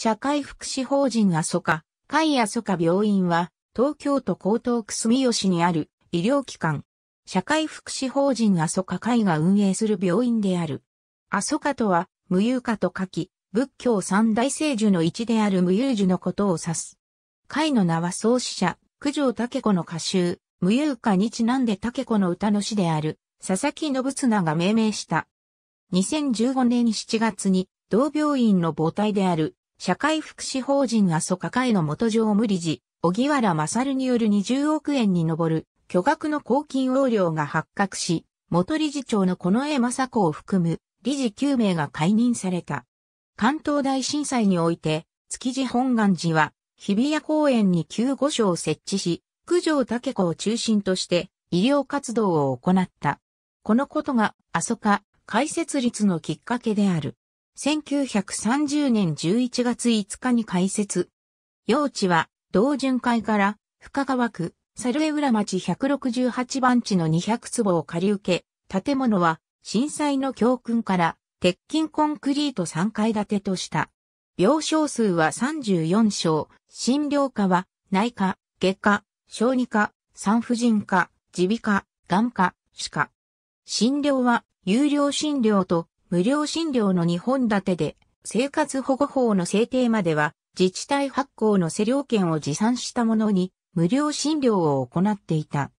社会福祉法人阿蘇科、会阿蘇科病院は、東京都江東区住吉にある医療機関、社会福祉法人阿蘇科会が運営する病院である。阿蘇科とは、無遊科と書き、仏教三大聖樹の一である無遊樹のことを指す。会の名は創始者、九条竹子の歌集、無遊科にちなんで竹子の歌の詩である、佐々木信綱が命名した。2015年7月に、同病院の母体である社会福祉法人阿蘇加会の元常務理事、小木原勝による20億円に上る巨額の公金横領が発覚し、元理事長の近衛正子を含む理事9名が解任された。関東大震災において、築地本願寺は日比谷公園に救護所を設置し、九条武子を中心として医療活動を行った。このことが阿蘇化開設率のきっかけである。1930年11月5日に開設。用地は、同巡会から、深川区、猿江浦町168番地の200坪を借り受け、建物は、震災の教訓から、鉄筋コンクリート3階建てとした。病床数は34床、診療科は、内科、外科、小児科、産婦人科、耳鼻科、眼科、歯科。診療は、有料診療と無料診療の2本立てで、生活保護法の制定までは、自治体発行の施療権を持参したものに、無料診療を行っていた。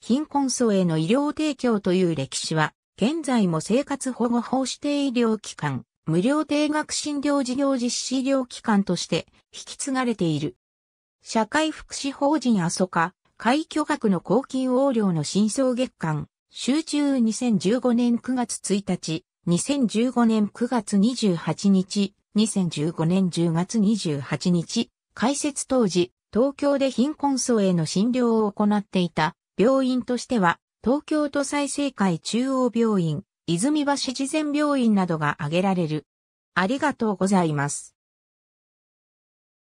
貧困層への医療提供という歴史は、現在も生活保護法指定医療機関、無料定額診療事業実施医療機関として引き継がれている。社会福祉法人あそか、会挙額の公金横領の真相月間、集中2015年9月1日、2015年9月28日、2015年10月28日、開設当時、東京で貧困層への診療を行っていた病院としては、東京都再生会中央病院、泉橋事前病院などが挙げられる。ありがとうございます。